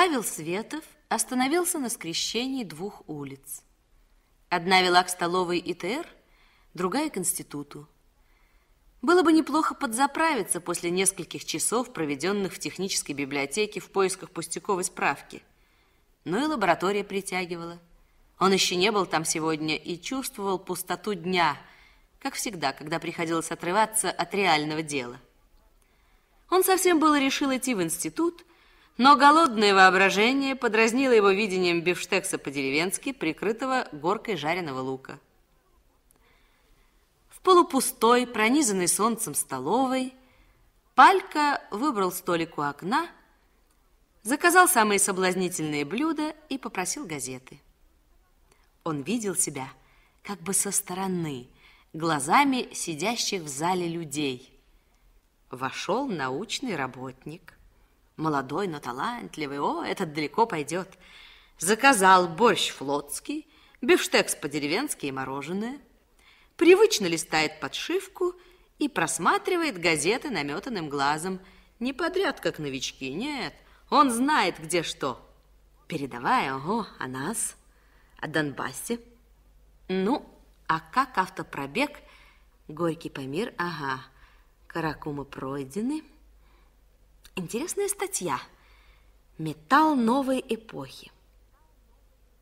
Павел Светов остановился на скрещении двух улиц. Одна вела к столовой ИТР, другая к институту. Было бы неплохо подзаправиться после нескольких часов, проведенных в технической библиотеке в поисках пустяковой справки. Но и лаборатория притягивала. Он еще не был там сегодня и чувствовал пустоту дня, как всегда, когда приходилось отрываться от реального дела. Он совсем было решил идти в институт – но голодное воображение подразнило его видением бифштекса по-деревенски, прикрытого горкой жареного лука. В полупустой, пронизанной солнцем столовой, Палька выбрал столик у окна, заказал самые соблазнительные блюда и попросил газеты. Он видел себя как бы со стороны, глазами сидящих в зале людей. Вошел научный работник. Молодой, но талантливый, о, этот далеко пойдет. Заказал борщ флотский, бифштекс по-деревенски и мороженое. Привычно листает подшивку и просматривает газеты наметанным глазом. Не подряд, как новички, нет. Он знает, где что. Передавая, ого, о а нас, о а Донбассе. Ну, а как автопробег? Горький Памир, ага. Каракумы пройдены интересная статья. Металл новой эпохи.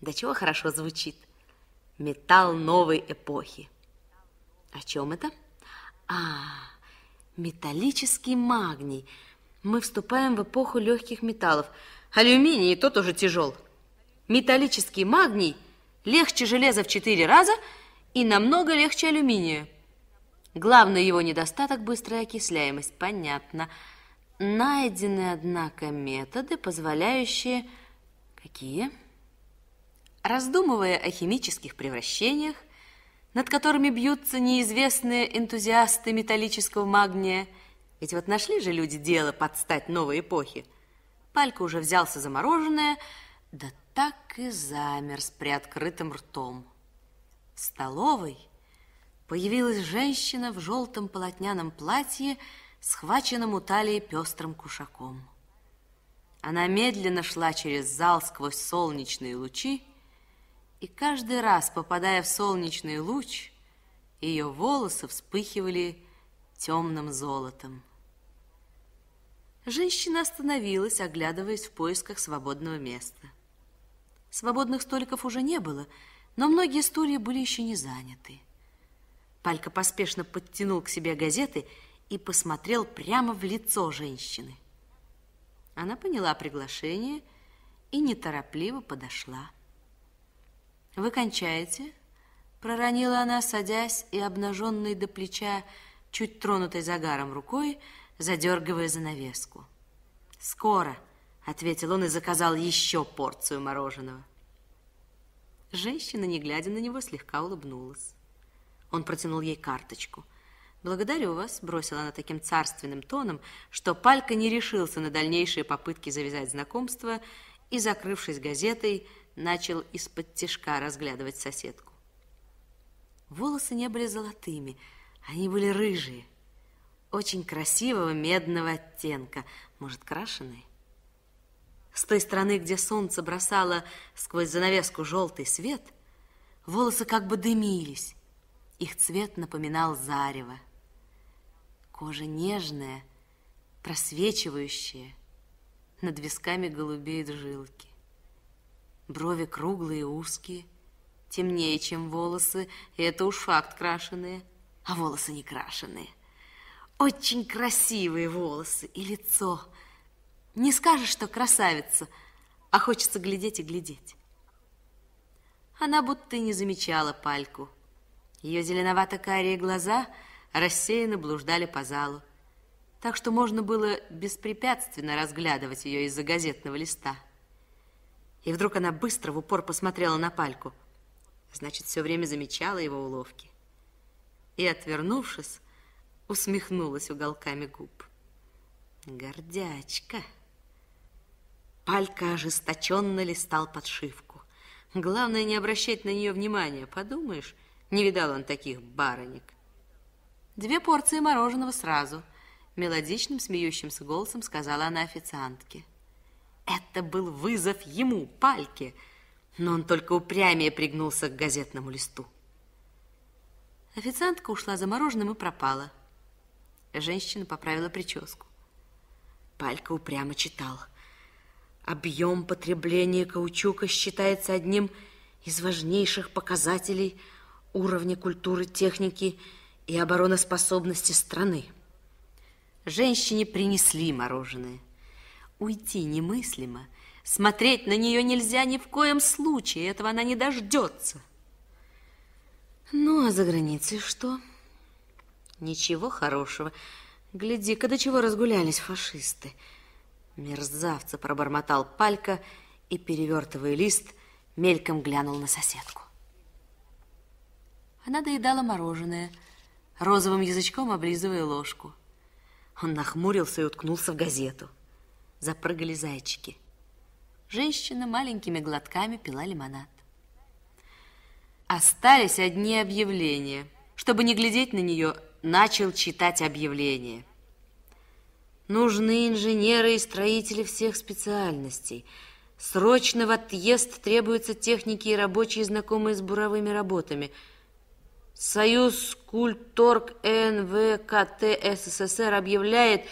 Да чего хорошо звучит. Металл новой эпохи. О чем это? А, металлический магний. Мы вступаем в эпоху легких металлов. Алюминий и тот уже тяжел. Металлический магний легче железа в четыре раза и намного легче алюминия. Главный его недостаток – быстрая окисляемость. Понятно. Понятно. Найдены, однако, методы, позволяющие... Какие? Раздумывая о химических превращениях, над которыми бьются неизвестные энтузиасты металлического магния, ведь вот нашли же люди дело подстать новой эпохи. Палька уже взялся за мороженое, да так и замер с приоткрытым ртом. В столовой появилась женщина в желтом полотняном платье, схваченным у талии пестрым кушаком. Она медленно шла через зал сквозь солнечные лучи, и каждый раз, попадая в солнечный луч, ее волосы вспыхивали темным золотом. Женщина остановилась, оглядываясь в поисках свободного места. Свободных столиков уже не было, но многие стулья были еще не заняты. Палька поспешно подтянул к себе газеты и посмотрел прямо в лицо женщины. Она поняла приглашение и неторопливо подошла. «Вы кончаете?» – проронила она, садясь и обнаженной до плеча, чуть тронутой загаром рукой, задергивая занавеску. «Скоро!» – ответил он и заказал еще порцию мороженого. Женщина, не глядя на него, слегка улыбнулась. Он протянул ей карточку – «Благодарю вас», — бросила она таким царственным тоном, что Палька не решился на дальнейшие попытки завязать знакомство и, закрывшись газетой, начал из-под тишка разглядывать соседку. Волосы не были золотыми, они были рыжие, очень красивого медного оттенка, может, крашеные. С той стороны, где солнце бросало сквозь занавеску желтый свет, волосы как бы дымились. Их цвет напоминал зарево. Кожа нежная, просвечивающая, над висками голубеют жилки. Брови круглые, узкие, темнее, чем волосы, и это уж факт крашеные, а волосы не крашеные. Очень красивые волосы и лицо. Не скажешь, что красавица, а хочется глядеть и глядеть. Она будто и не замечала пальку. Ее зеленовато-карие глаза – рассеянно блуждали по залу, так что можно было беспрепятственно разглядывать ее из-за газетного листа. И вдруг она быстро в упор посмотрела на пальку. Значит, все время замечала его уловки. И, отвернувшись, усмехнулась уголками губ. Гордячка. Палька ожесточенно листал подшивку. Главное не обращать на нее внимания. Подумаешь, не видал он таких баронек. Две порции мороженого сразу, мелодичным смеющимся голосом сказала она официантке. Это был вызов ему, Пальке, но он только упрямее пригнулся к газетному листу. Официантка ушла за мороженым и пропала. Женщина поправила прическу. Палька упрямо читал. Объем потребления каучука считается одним из важнейших показателей уровня культуры техники и и обороноспособности страны. Женщине принесли мороженое. Уйти немыслимо. Смотреть на нее нельзя ни в коем случае. Этого она не дождется. Ну, а за границей что? Ничего хорошего. Гляди-ка, до чего разгулялись фашисты. Мерзавца пробормотал палька и, перевертывая лист, мельком глянул на соседку. Она доедала мороженое – розовым язычком облизывая ложку. Он нахмурился и уткнулся в газету. Запрыгали зайчики. Женщина маленькими глотками пила лимонад. Остались одни объявления. Чтобы не глядеть на нее, начал читать объявления. Нужны инженеры и строители всех специальностей. Срочно в отъезд требуются техники и рабочие, знакомые с буровыми работами – Союз культорг НВКТ СССР объявляет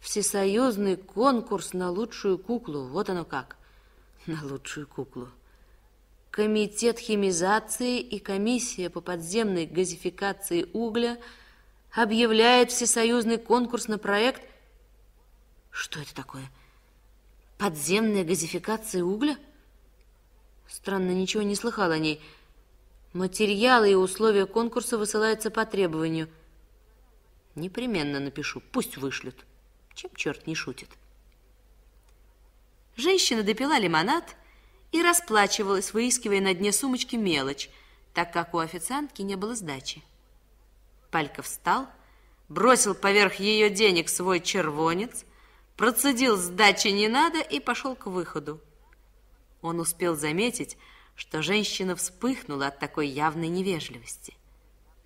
всесоюзный конкурс на лучшую куклу. Вот оно как. На лучшую куклу. Комитет химизации и комиссия по подземной газификации угля объявляет всесоюзный конкурс на проект... Что это такое? Подземная газификация угля? Странно, ничего не слыхал о ней. Материалы и условия конкурса высылаются по требованию. Непременно напишу, пусть вышлют. Чем черт не шутит. Женщина допила лимонад и расплачивалась, выискивая на дне сумочки мелочь, так как у официантки не было сдачи. Палька встал, бросил поверх ее денег свой червонец, процедил «сдачи не надо» и пошел к выходу. Он успел заметить, что женщина вспыхнула от такой явной невежливости.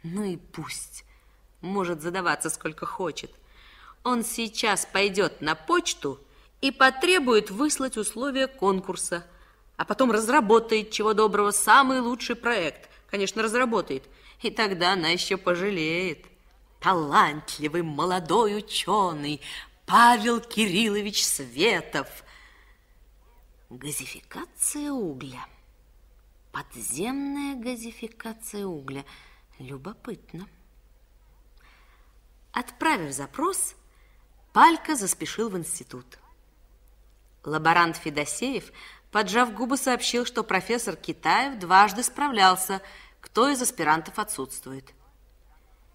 Ну и пусть. Может задаваться сколько хочет. Он сейчас пойдет на почту и потребует выслать условия конкурса, а потом разработает, чего доброго, самый лучший проект. Конечно, разработает. И тогда она еще пожалеет. Талантливый молодой ученый Павел Кириллович Светов. Газификация угля. Подземная газификация угля. Любопытно. Отправив запрос, Палька заспешил в институт. Лаборант Федосеев, поджав губы, сообщил, что профессор Китаев дважды справлялся, кто из аспирантов отсутствует.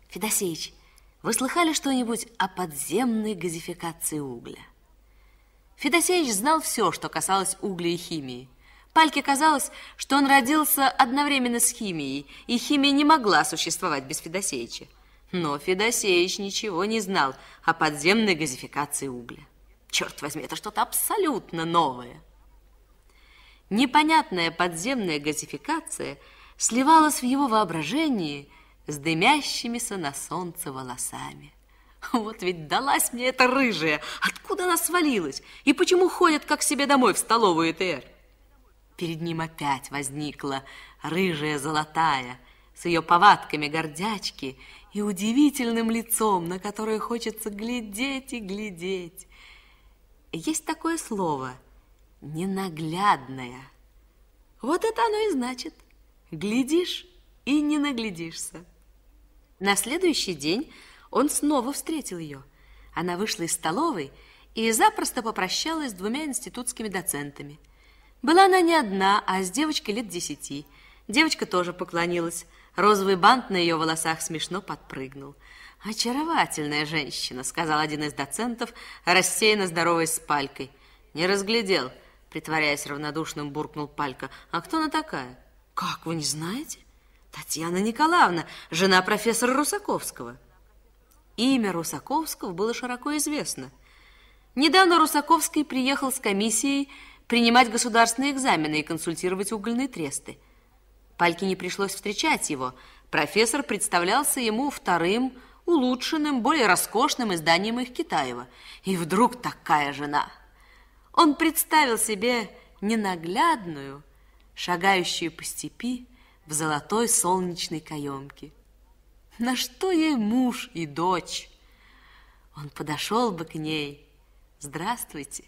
Федосеевич, вы слыхали что-нибудь о подземной газификации угля? Федосеевич знал все, что касалось угля и химии. Пальке казалось, что он родился одновременно с химией, и химия не могла существовать без Федосеича. Но Федосеич ничего не знал о подземной газификации угля. Черт возьми, это что-то абсолютно новое. Непонятная подземная газификация сливалась в его воображении с дымящимися на солнце волосами. Вот ведь далась мне эта рыжая! Откуда она свалилась? И почему ходят, как себе домой в столовую ТР? Перед ним опять возникла рыжая золотая, с ее повадками гордячки и удивительным лицом, на которое хочется глядеть и глядеть. Есть такое слово «ненаглядное». Вот это оно и значит. Глядишь и не наглядишься. На следующий день он снова встретил ее. Она вышла из столовой и запросто попрощалась с двумя институтскими доцентами – была она не одна, а с девочкой лет десяти. Девочка тоже поклонилась. Розовый бант на ее волосах смешно подпрыгнул. «Очаровательная женщина», — сказал один из доцентов, рассеянно здоровой с Палькой. «Не разглядел», — притворяясь равнодушным, буркнул Палька. «А кто она такая?» «Как, вы не знаете?» «Татьяна Николаевна, жена профессора Русаковского». Имя Русаковского было широко известно. Недавно Русаковский приехал с комиссией принимать государственные экзамены и консультировать угольные тресты. Пальке не пришлось встречать его. Профессор представлялся ему вторым, улучшенным, более роскошным изданием их Китаева. И вдруг такая жена. Он представил себе ненаглядную, шагающую по степи в золотой солнечной каемке. На что ей муж и дочь? Он подошел бы к ней. Здравствуйте.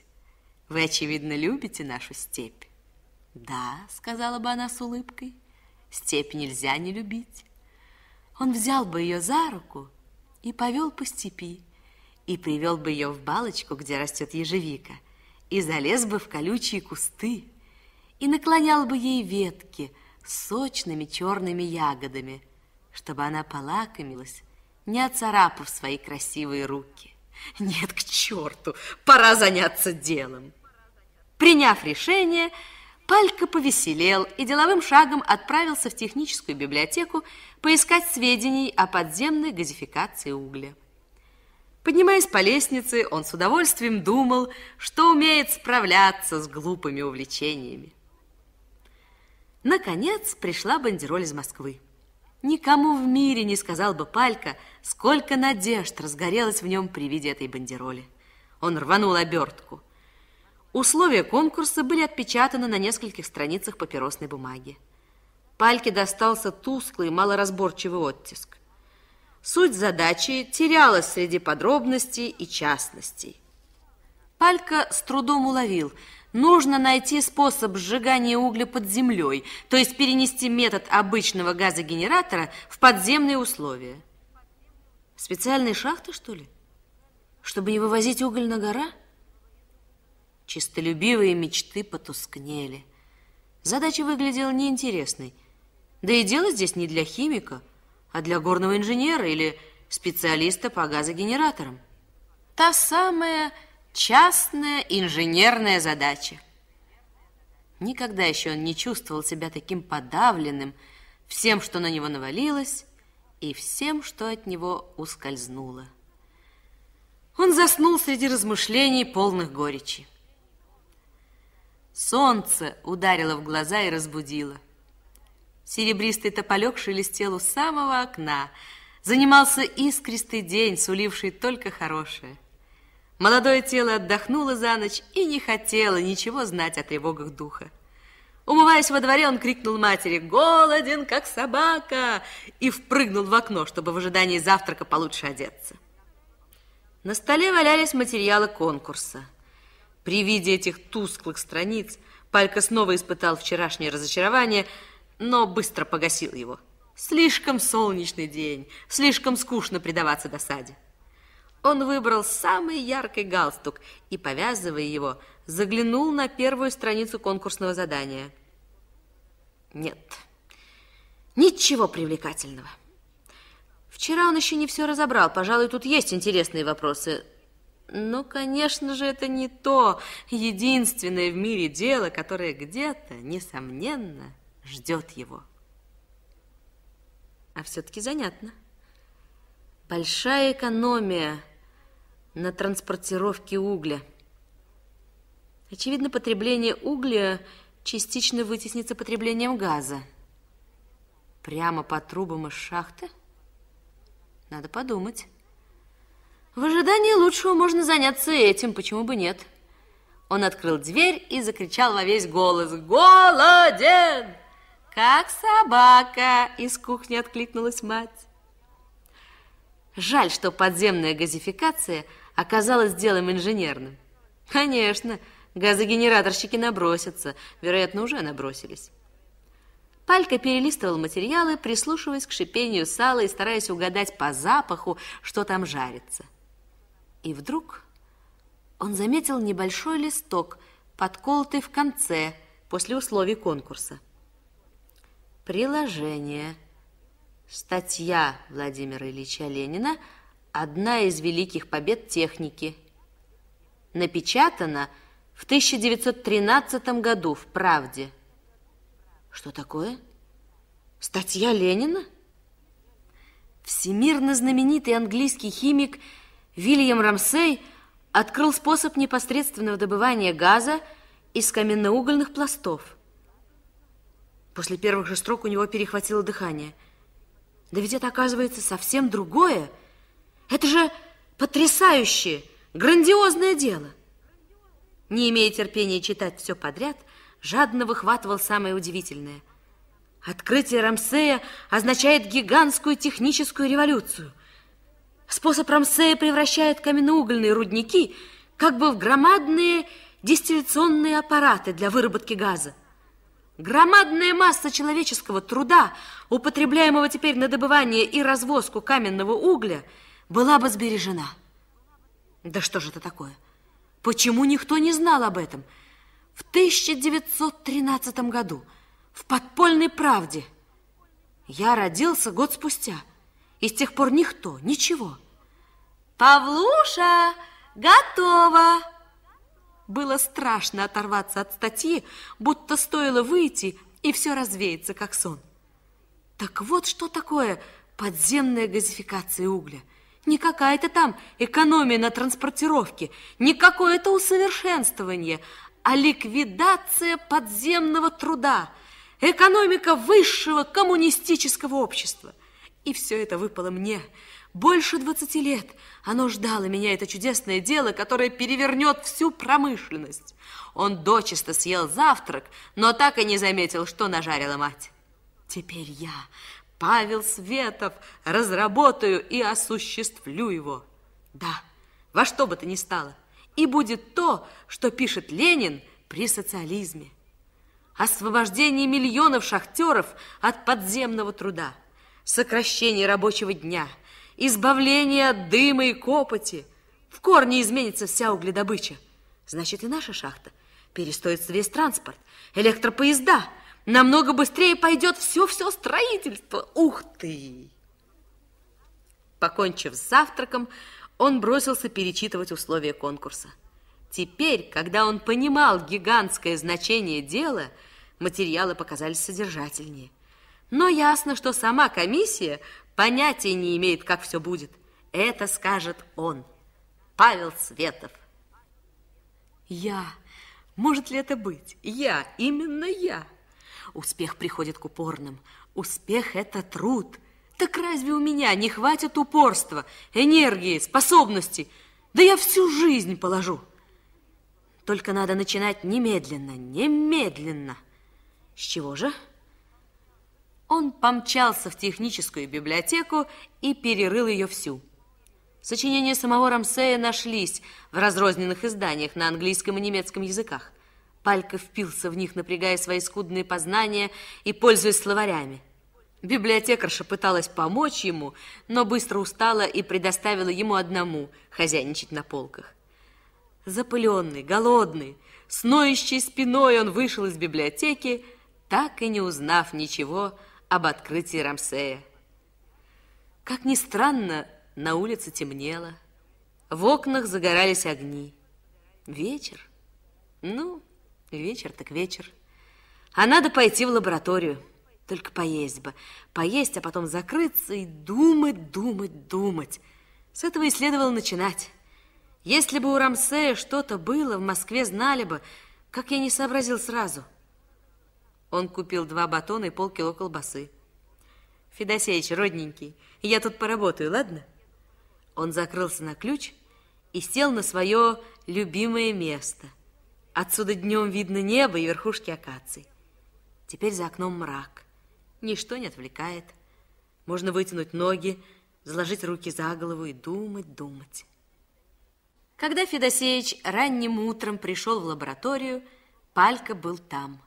Вы, очевидно, любите нашу степь. Да, сказала бы она с улыбкой, степь нельзя не любить. Он взял бы ее за руку и повел по степи, и привел бы ее в балочку, где растет ежевика, и залез бы в колючие кусты, и наклонял бы ей ветки с сочными черными ягодами, чтобы она полакомилась, не оцарапав свои красивые руки. Нет, к черту, пора заняться делом. Приняв решение, Палька повеселел и деловым шагом отправился в техническую библиотеку поискать сведений о подземной газификации угля. Поднимаясь по лестнице, он с удовольствием думал, что умеет справляться с глупыми увлечениями. Наконец пришла бандероль из Москвы. Никому в мире не сказал бы Палька, сколько надежд разгорелось в нем при виде этой бандероли. Он рванул обертку. Условия конкурса были отпечатаны на нескольких страницах папиросной бумаги. Пальке достался тусклый, малоразборчивый оттиск. Суть задачи терялась среди подробностей и частностей. Палька с трудом уловил – нужно найти способ сжигания угля под землей, то есть перенести метод обычного газогенератора в подземные условия. Специальные шахты, что ли? Чтобы не вывозить уголь на гора? Чистолюбивые мечты потускнели. Задача выглядела неинтересной. Да и дело здесь не для химика, а для горного инженера или специалиста по газогенераторам. Та самая Частная инженерная задача. Никогда еще он не чувствовал себя таким подавленным всем, что на него навалилось, и всем, что от него ускользнуло. Он заснул среди размышлений, полных горечи. Солнце ударило в глаза и разбудило. Серебристый тополек шелестел у самого окна. Занимался искристый день, суливший только хорошее. Молодое тело отдохнуло за ночь и не хотело ничего знать о тревогах духа. Умываясь во дворе, он крикнул матери «Голоден, как собака!» и впрыгнул в окно, чтобы в ожидании завтрака получше одеться. На столе валялись материалы конкурса. При виде этих тусклых страниц Палька снова испытал вчерашнее разочарование, но быстро погасил его. Слишком солнечный день, слишком скучно предаваться досаде. Он выбрал самый яркий галстук и, повязывая его, заглянул на первую страницу конкурсного задания. Нет, ничего привлекательного. Вчера он еще не все разобрал. Пожалуй, тут есть интересные вопросы. Но, ну, конечно же, это не то единственное в мире дело, которое где-то, несомненно, ждет его. А все-таки занятно. Большая экономия на транспортировке угля. Очевидно, потребление угля частично вытеснится потреблением газа. Прямо по трубам из шахты? Надо подумать. В ожидании лучшего можно заняться этим, почему бы нет? Он открыл дверь и закричал во весь голос «Голоден!» «Как собака!» – из кухни откликнулась мать. Жаль, что подземная газификация оказалась делом инженерным. Конечно, газогенераторщики набросятся, вероятно, уже набросились. Палька перелистывал материалы, прислушиваясь к шипению сала и стараясь угадать по запаху, что там жарится. И вдруг он заметил небольшой листок, подколотый в конце, после условий конкурса. Приложение – Статья Владимира Ильича Ленина «Одна из великих побед техники». Напечатана в 1913 году в «Правде». Что такое? Статья Ленина? Всемирно знаменитый английский химик Вильям Рамсей открыл способ непосредственного добывания газа из каменноугольных пластов. После первых же строк у него перехватило дыхание – да ведь это, оказывается, совсем другое. Это же потрясающее, грандиозное дело. Не имея терпения читать все подряд, жадно выхватывал самое удивительное. Открытие Рамсея означает гигантскую техническую революцию. Способ Рамсея превращает каменноугольные рудники как бы в громадные дистилляционные аппараты для выработки газа. Громадная масса человеческого труда, употребляемого теперь на добывание и развозку каменного угля, была бы сбережена. Да что же это такое? Почему никто не знал об этом? В 1913 году, в подпольной правде. Я родился год спустя, и с тех пор никто, ничего. Павлуша, готова! Было страшно оторваться от статьи, будто стоило выйти, и все развеется, как сон. Так вот что такое подземная газификация угля. Не какая-то там экономия на транспортировке, не какое-то усовершенствование, а ликвидация подземного труда, экономика высшего коммунистического общества. И все это выпало мне – больше 20 лет оно ждало меня, это чудесное дело, которое перевернет всю промышленность. Он дочисто съел завтрак, но так и не заметил, что нажарила мать. Теперь я, Павел Светов, разработаю и осуществлю его. Да, во что бы то ни стало. И будет то, что пишет Ленин при социализме. Освобождение миллионов шахтеров от подземного труда, сокращение рабочего дня – избавление от дыма и копоти. В корне изменится вся угледобыча. Значит, и наша шахта перестоит весь транспорт, электропоезда. Намного быстрее пойдет все-все строительство. Ух ты! Покончив с завтраком, он бросился перечитывать условия конкурса. Теперь, когда он понимал гигантское значение дела, материалы показались содержательнее. Но ясно, что сама комиссия понятия не имеет, как все будет. Это скажет он, Павел Светов. Я. Может ли это быть? Я. Именно я. Успех приходит к упорным. Успех – это труд. Так разве у меня не хватит упорства, энергии, способностей? Да я всю жизнь положу. Только надо начинать немедленно, немедленно. С чего же? Он помчался в техническую библиотеку и перерыл ее всю. Сочинения самого Рамсея нашлись в разрозненных изданиях на английском и немецком языках. Палька впился в них, напрягая свои скудные познания и пользуясь словарями. Библиотекарша пыталась помочь ему, но быстро устала и предоставила ему одному хозяйничать на полках. Запыленный, голодный, с ноющей спиной он вышел из библиотеки, так и не узнав ничего об открытии Рамсея. Как ни странно, на улице темнело, в окнах загорались огни. Вечер? Ну, вечер так вечер. А надо пойти в лабораторию. Только поесть бы. Поесть, а потом закрыться и думать, думать, думать. С этого и следовало начинать. Если бы у Рамсея что-то было, в Москве знали бы, как я не сообразил сразу – он купил два батона и полкило колбасы. Федосеевич родненький, я тут поработаю, ладно? Он закрылся на ключ и сел на свое любимое место. Отсюда днем видно небо и верхушки акаций. Теперь за окном мрак. Ничто не отвлекает. Можно вытянуть ноги, заложить руки за голову и думать, думать. Когда Федосеевич ранним утром пришел в лабораторию, Палька был там –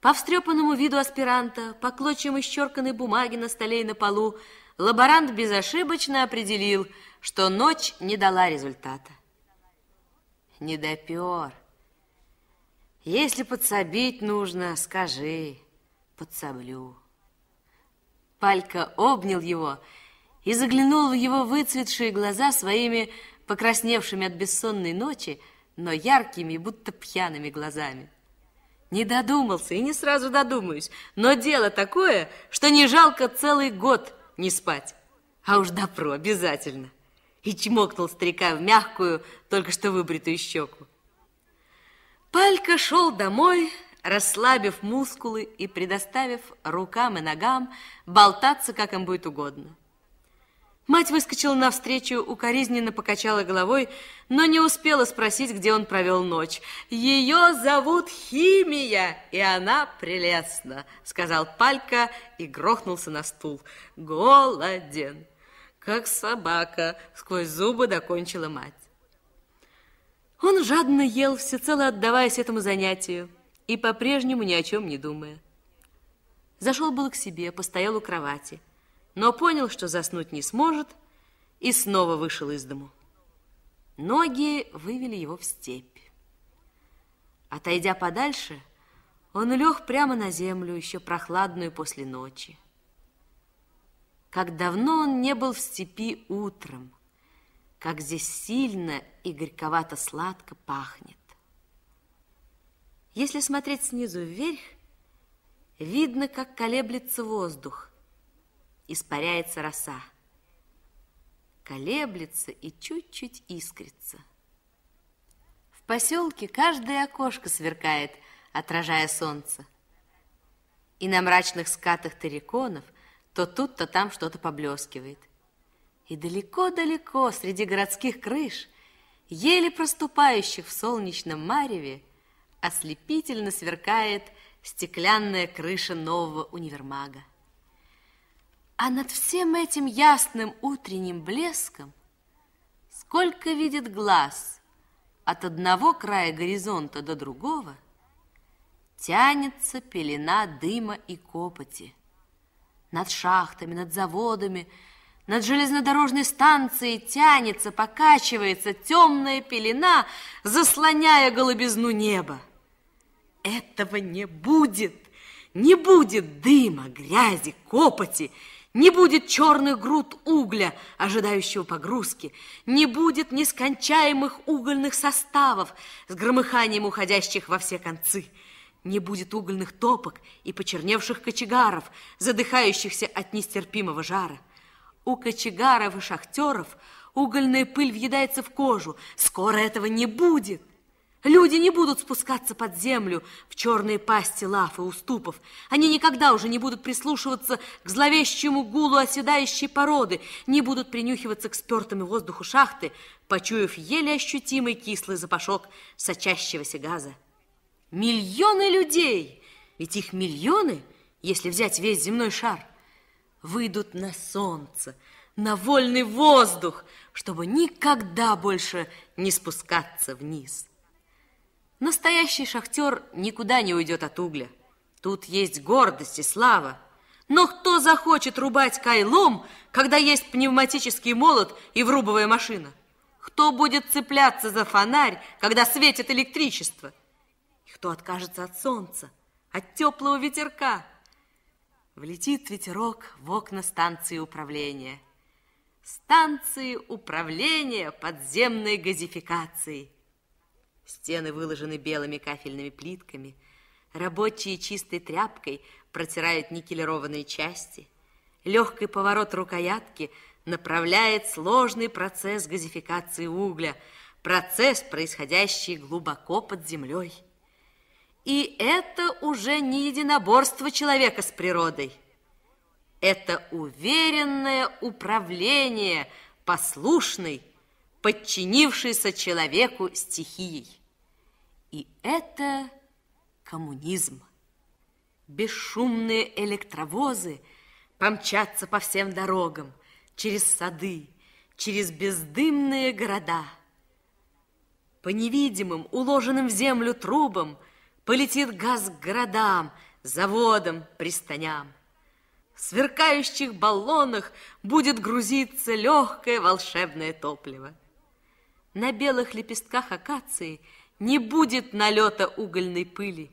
по встрепанному виду аспиранта, по клочьям исчерканной бумаги на столе и на полу, лаборант безошибочно определил, что ночь не дала результата. Недопер. Если подсобить нужно, скажи, подсоблю. Палька обнял его и заглянул в его выцветшие глаза своими покрасневшими от бессонной ночи, но яркими, будто пьяными глазами. Не додумался и не сразу додумаюсь, но дело такое, что не жалко целый год не спать. А уж допро обязательно. И чмокнул старика в мягкую, только что выбритую щеку. Палька шел домой, расслабив мускулы и предоставив рукам и ногам болтаться, как им будет угодно. Мать выскочила навстречу, укоризненно покачала головой, но не успела спросить, где он провел ночь. «Ее зовут Химия, и она прелестна», — сказал Палька и грохнулся на стул. «Голоден, как собака», — сквозь зубы докончила мать. Он жадно ел, всецело отдаваясь этому занятию и по-прежнему ни о чем не думая. Зашел был к себе, постоял у кровати — но понял, что заснуть не сможет, и снова вышел из дому. Ноги вывели его в степь. Отойдя подальше, он лег прямо на землю, еще прохладную после ночи. Как давно он не был в степи утром, как здесь сильно и горьковато-сладко пахнет. Если смотреть снизу вверх, видно, как колеблется воздух, Испаряется роса. Колеблется и чуть-чуть искрится. В поселке каждое окошко сверкает, отражая солнце. И на мрачных скатах тариконов то тут, то там что-то поблескивает. И далеко-далеко среди городских крыш, еле проступающих в солнечном мареве, ослепительно сверкает стеклянная крыша нового универмага. А над всем этим ясным утренним блеском сколько видит глаз от одного края горизонта до другого, тянется пелена дыма и копоти. Над шахтами, над заводами, над железнодорожной станцией тянется, покачивается темная пелена, заслоняя голубизну неба. Этого не будет! Не будет дыма, грязи, копоти — не будет черных груд угля, ожидающего погрузки. Не будет нескончаемых угольных составов с громыханием уходящих во все концы. Не будет угольных топок и почерневших кочегаров, задыхающихся от нестерпимого жара. У кочегаров и шахтеров угольная пыль въедается в кожу. Скоро этого не будет. Люди не будут спускаться под землю в черные пасти лав и уступов. Они никогда уже не будут прислушиваться к зловещему гулу оседающей породы, не будут принюхиваться к спертому воздуху шахты, почуяв еле ощутимый кислый запашок сочащегося газа. Миллионы людей, ведь их миллионы, если взять весь земной шар, выйдут на солнце, на вольный воздух, чтобы никогда больше не спускаться вниз. Настоящий шахтер никуда не уйдет от угля. Тут есть гордость и слава. Но кто захочет рубать кайлом, когда есть пневматический молот и врубовая машина? Кто будет цепляться за фонарь, когда светит электричество? И кто откажется от солнца, от теплого ветерка? Влетит ветерок в окна станции управления. Станции управления подземной газификации – Стены выложены белыми кафельными плитками. Рабочие чистой тряпкой протирают никелированные части. Легкий поворот рукоятки направляет сложный процесс газификации угля, процесс, происходящий глубоко под землей. И это уже не единоборство человека с природой. Это уверенное управление послушной, подчинившейся человеку стихией. И это коммунизм. Бесшумные электровозы помчатся по всем дорогам, через сады, через бездымные города. По невидимым, уложенным в землю трубам полетит газ к городам, заводам, пристаням. В сверкающих баллонах будет грузиться легкое волшебное топливо. На белых лепестках акации – не будет налета угольной пыли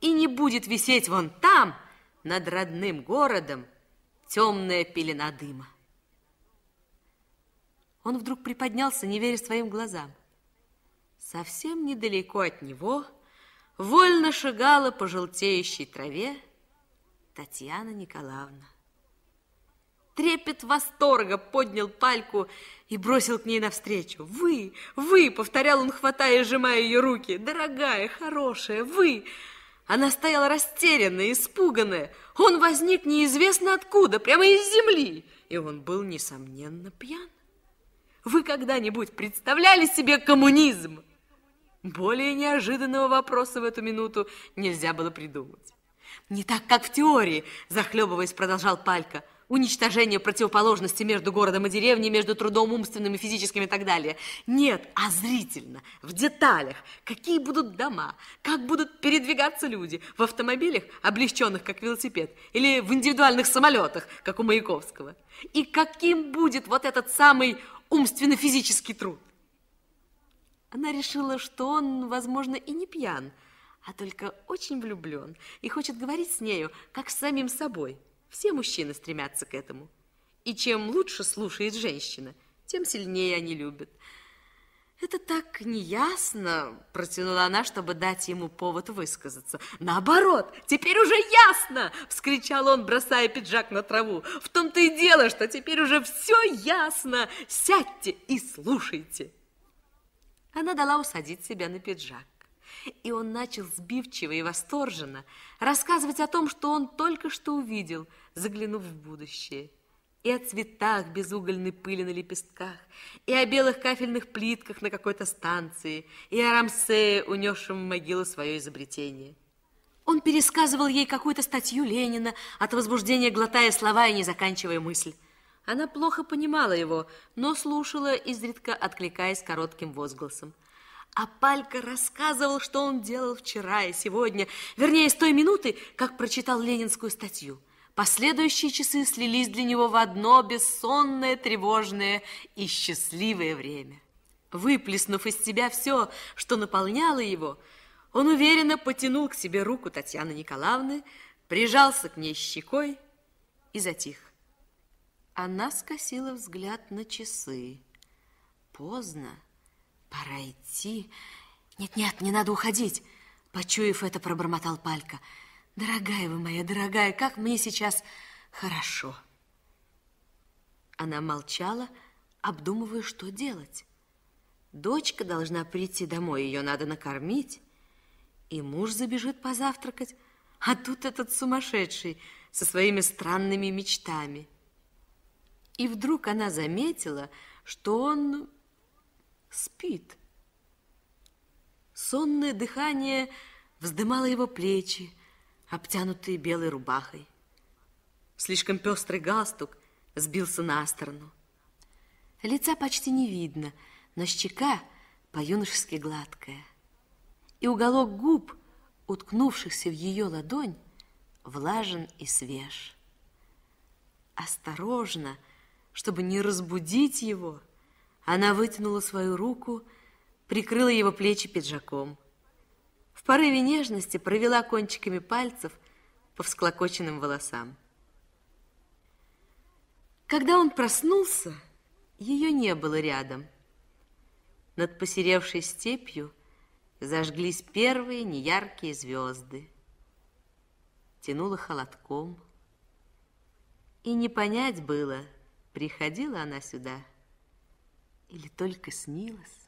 и не будет висеть вон там, над родным городом, темная пелена дыма. Он вдруг приподнялся, не веря своим глазам. Совсем недалеко от него вольно шагала по желтеющей траве Татьяна Николаевна трепет восторга поднял пальку и бросил к ней навстречу. «Вы! Вы!» — повторял он, хватая и сжимая ее руки. «Дорогая, хорошая, вы!» Она стояла растерянная, испуганная. Он возник неизвестно откуда, прямо из земли. И он был, несомненно, пьян. Вы когда-нибудь представляли себе коммунизм? Более неожиданного вопроса в эту минуту нельзя было придумать. Не так, как в теории, захлебываясь, продолжал Палька – уничтожение противоположности между городом и деревней, между трудом умственным и физическим и так далее. Нет, а зрительно, в деталях, какие будут дома, как будут передвигаться люди в автомобилях, облегченных как велосипед, или в индивидуальных самолетах, как у Маяковского. И каким будет вот этот самый умственно-физический труд. Она решила, что он, возможно, и не пьян, а только очень влюблен и хочет говорить с нею, как с самим собой – все мужчины стремятся к этому. И чем лучше слушает женщина, тем сильнее они любят. Это так неясно, протянула она, чтобы дать ему повод высказаться. Наоборот, теперь уже ясно, вскричал он, бросая пиджак на траву. В том-то и дело, что теперь уже все ясно. Сядьте и слушайте. Она дала усадить себя на пиджак. И он начал сбивчиво и восторженно рассказывать о том, что он только что увидел, заглянув в будущее. И о цветах безугольной пыли на лепестках, и о белых кафельных плитках на какой-то станции, и о Рамсее, унесшем в могилу свое изобретение. Он пересказывал ей какую-то статью Ленина, от возбуждения глотая слова и не заканчивая мысль. Она плохо понимала его, но слушала, изредка откликаясь коротким возгласом. А Палька рассказывал, что он делал вчера и сегодня, вернее, с той минуты, как прочитал ленинскую статью. Последующие часы слились для него в одно бессонное, тревожное и счастливое время. Выплеснув из себя все, что наполняло его, он уверенно потянул к себе руку Татьяны Николаевны, прижался к ней щекой и затих. Она скосила взгляд на часы. Поздно. Пора идти. Нет-нет, не надо уходить. Почуяв это, пробормотал Палька. Дорогая вы моя, дорогая, как мне сейчас хорошо. Она молчала, обдумывая, что делать. Дочка должна прийти домой, ее надо накормить. И муж забежит позавтракать, а тут этот сумасшедший со своими странными мечтами. И вдруг она заметила, что он спит. Сонное дыхание вздымало его плечи, обтянутые белой рубахой. Слишком пестрый галстук сбился на сторону. Лица почти не видно, но щека по-юношески гладкая. И уголок губ, уткнувшихся в ее ладонь, влажен и свеж. Осторожно, чтобы не разбудить его – она вытянула свою руку, прикрыла его плечи пиджаком. В порыве нежности провела кончиками пальцев по всклокоченным волосам. Когда он проснулся, ее не было рядом. Над посеревшей степью зажглись первые неяркие звезды. Тянула холодком. И не понять было, приходила она сюда – или только снилось?